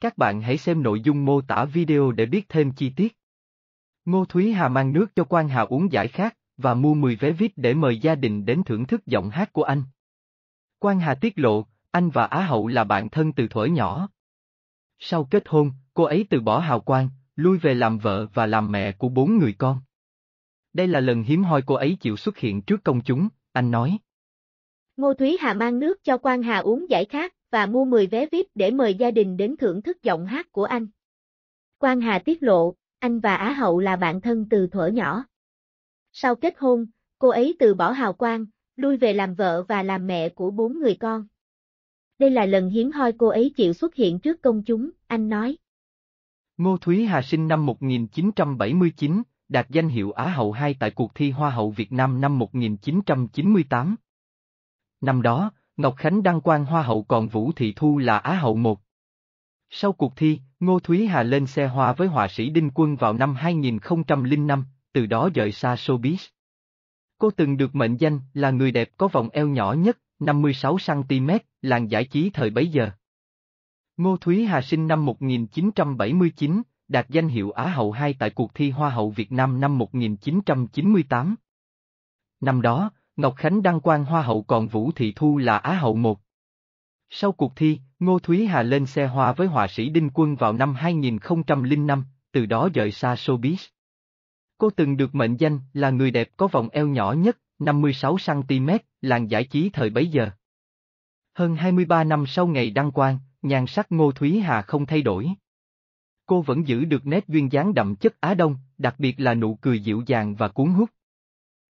Các bạn hãy xem nội dung mô tả video để biết thêm chi tiết. Ngô Thúy Hà mang nước cho Quang Hà uống giải khát, và mua 10 vé VIP để mời gia đình đến thưởng thức giọng hát của anh. Quang Hà tiết lộ, anh và Á Hậu là bạn thân từ thuở nhỏ. Sau kết hôn, cô ấy từ bỏ hào quang, lui về làm vợ và làm mẹ của bốn người con. Đây là lần hiếm hoi cô ấy chịu xuất hiện trước công chúng, anh nói. Ngô Thúy Hà mang nước cho Quang Hà uống giải khát, và mua 10 vé VIP để mời gia đình đến thưởng thức giọng hát của anh. Quang Hà tiết lộ, anh và Á Hậu là bạn thân từ thuở nhỏ. Sau kết hôn, cô ấy từ bỏ hào quang, lui về làm vợ và làm mẹ của bốn người con. Đây là lần hiếm hoi cô ấy chịu xuất hiện trước công chúng, anh nói. Ngô Thúy Hà sinh năm 1979, đạt danh hiệu Á hậu 2 tại cuộc thi Hoa hậu Việt Nam năm 1998. Năm đó, Ngọc Khánh đăng quang hoa hậu còn Vũ Thị Thu là Á hậu một. Sau cuộc thi, Ngô Thúy Hà lên xe hoa với họa sĩ Đinh Quân vào năm 2005, từ đó rời xa showbiz. Cô từng được mệnh danh là người đẹp có vòng eo nhỏ nhất, 56cm, làng giải trí thời bấy giờ. Ngô Thúy Hà sinh năm 1979, đạt danh hiệu Á hậu 2 tại cuộc thi Hoa hậu Việt Nam năm 1998. Năm đó, Ngọc Khánh đăng quang hoa hậu còn Vũ Thị Thu là Á hậu một. Sau cuộc thi, Ngô Thúy Hà lên xe hoa với họa sĩ Đinh Quân vào năm 2005, từ đó rời xa showbiz. Cô từng được mệnh danh là người đẹp có vòng eo nhỏ nhất, 56cm, làng giải trí thời bấy giờ. Hơn 23 năm sau ngày đăng quang, nhan sắc Ngô Thúy Hà không thay đổi. Cô vẫn giữ được nét duyên dáng đậm chất Á Đông, đặc biệt là nụ cười dịu dàng và cuốn hút.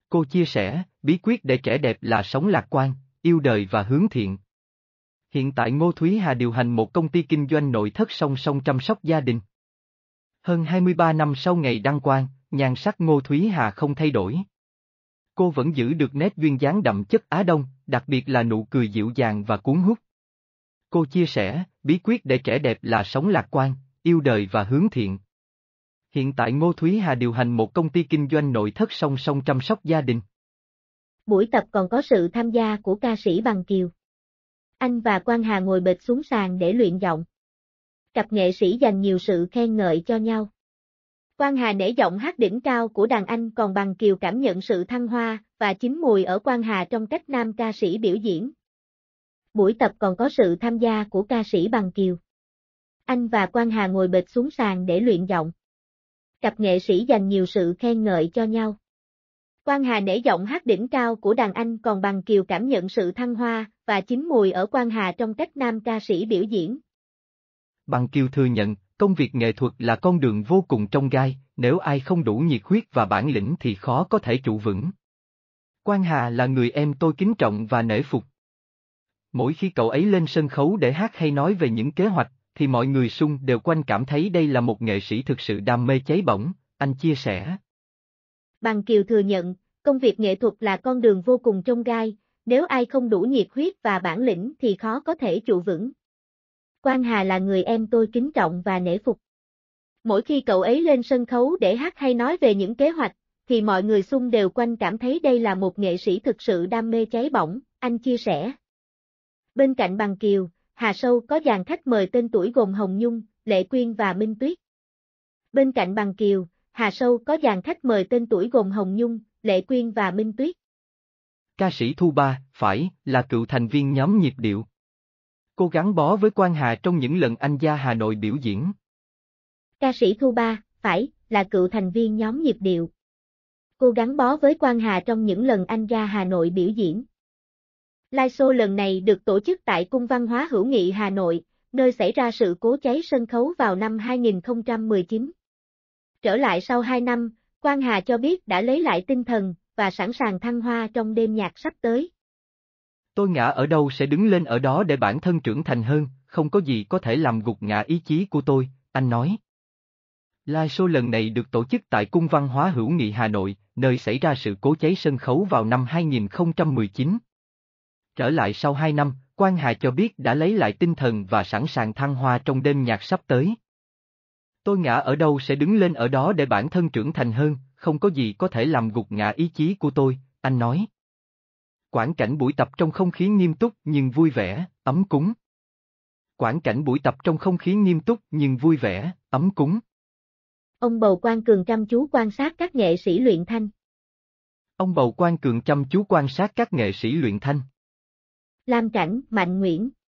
Cô chia sẻ, bí quyết để trẻ đẹp là sống lạc quan, yêu đời và hướng thiện. Hiện tại Ngô Thúy Hà điều hành một công ty kinh doanh nội thất song song chăm sóc gia đình. Hơn 23 năm sau ngày đăng quang, nhan sắc Ngô Thúy Hà không thay đổi. Cô vẫn giữ được nét duyên dáng đậm chất Á Đông, đặc biệt là nụ cười dịu dàng và cuốn hút. Cô chia sẻ, bí quyết để trẻ đẹp là sống lạc quan, yêu đời và hướng thiện. Hiện tại Ngô Thúy Hà điều hành một công ty kinh doanh nội thất song song chăm sóc gia đình. Buổi tập còn có sự tham gia của ca sĩ Bằng Kiều. Anh và Quang Hà ngồi bệt xuống sàn để luyện giọng. Cặp nghệ sĩ dành nhiều sự khen ngợi cho nhau. Quang Hà nể giọng hát đỉnh cao của đàn anh còn Bằng Kiều cảm nhận sự thăng hoa và chín mùi ở Quang Hà trong cách nam ca sĩ biểu diễn. Buổi tập còn có sự tham gia của ca sĩ Bằng Kiều. Anh và Quang Hà ngồi bệt xuống sàn để luyện giọng. Cặp nghệ sĩ dành nhiều sự khen ngợi cho nhau. Quan Hà nể giọng hát đỉnh cao của đàn anh còn bằng kiều cảm nhận sự thăng hoa và chín mùi ở Quan Hà trong cách nam ca sĩ biểu diễn. Bằng kiều thừa nhận, công việc nghệ thuật là con đường vô cùng trong gai, nếu ai không đủ nhiệt huyết và bản lĩnh thì khó có thể trụ vững. Quan Hà là người em tôi kính trọng và nể phục. Mỗi khi cậu ấy lên sân khấu để hát hay nói về những kế hoạch, thì mọi người xung đều quanh cảm thấy đây là một nghệ sĩ thực sự đam mê cháy bỏng, anh chia sẻ. Bằng Kiều thừa nhận, công việc nghệ thuật là con đường vô cùng trông gai, nếu ai không đủ nhiệt huyết và bản lĩnh thì khó có thể trụ vững. Quang Hà là người em tôi kính trọng và nể phục. Mỗi khi cậu ấy lên sân khấu để hát hay nói về những kế hoạch, thì mọi người xung đều quanh cảm thấy đây là một nghệ sĩ thực sự đam mê cháy bỏng, anh chia sẻ. Bên cạnh Bằng Kiều, Hà Sâu có dàn khách mời tên tuổi gồm Hồng Nhung, Lệ Quyên và Minh Tuyết. Bên cạnh Bằng Kiều, Hà Sâu có dàn khách mời tên tuổi gồm Hồng Nhung, Lệ Quyên và Minh Tuyết. Ca sĩ Thu Ba, phải, là cựu thành viên nhóm nhịp điệu. Cô gắn bó với quan Hà trong những lần anh gia Hà Nội biểu diễn. Ca sĩ Thu Ba, phải, là cựu thành viên nhóm nhịp điệu. Cô gắn bó với quan Hà trong những lần anh gia Hà Nội biểu diễn. Live show lần này được tổ chức tại Cung văn hóa hữu nghị Hà Nội, nơi xảy ra sự cố cháy sân khấu vào năm 2019. Trở lại sau 2 năm, Quang Hà cho biết đã lấy lại tinh thần, và sẵn sàng thăng hoa trong đêm nhạc sắp tới. Tôi ngã ở đâu sẽ đứng lên ở đó để bản thân trưởng thành hơn, không có gì có thể làm gục ngã ý chí của tôi, anh nói. Live show lần này được tổ chức tại Cung Văn hóa Hữu Nghị Hà Nội, nơi xảy ra sự cố cháy sân khấu vào năm 2019. Trở lại sau 2 năm, Quang Hà cho biết đã lấy lại tinh thần và sẵn sàng thăng hoa trong đêm nhạc sắp tới. Tôi ngã ở đâu sẽ đứng lên ở đó để bản thân trưởng thành hơn, không có gì có thể làm gục ngã ý chí của tôi, anh nói. Quảng cảnh buổi tập trong không khí nghiêm túc nhưng vui vẻ, ấm cúng. Quảng cảnh buổi tập trong không khí nghiêm túc nhưng vui vẻ, ấm cúng. Ông bầu quan cường chăm chú quan sát các nghệ sĩ luyện thanh. Ông bầu quan cường chăm chú quan sát các nghệ sĩ luyện thanh. Lam Cảnh, Mạnh Nguyễn,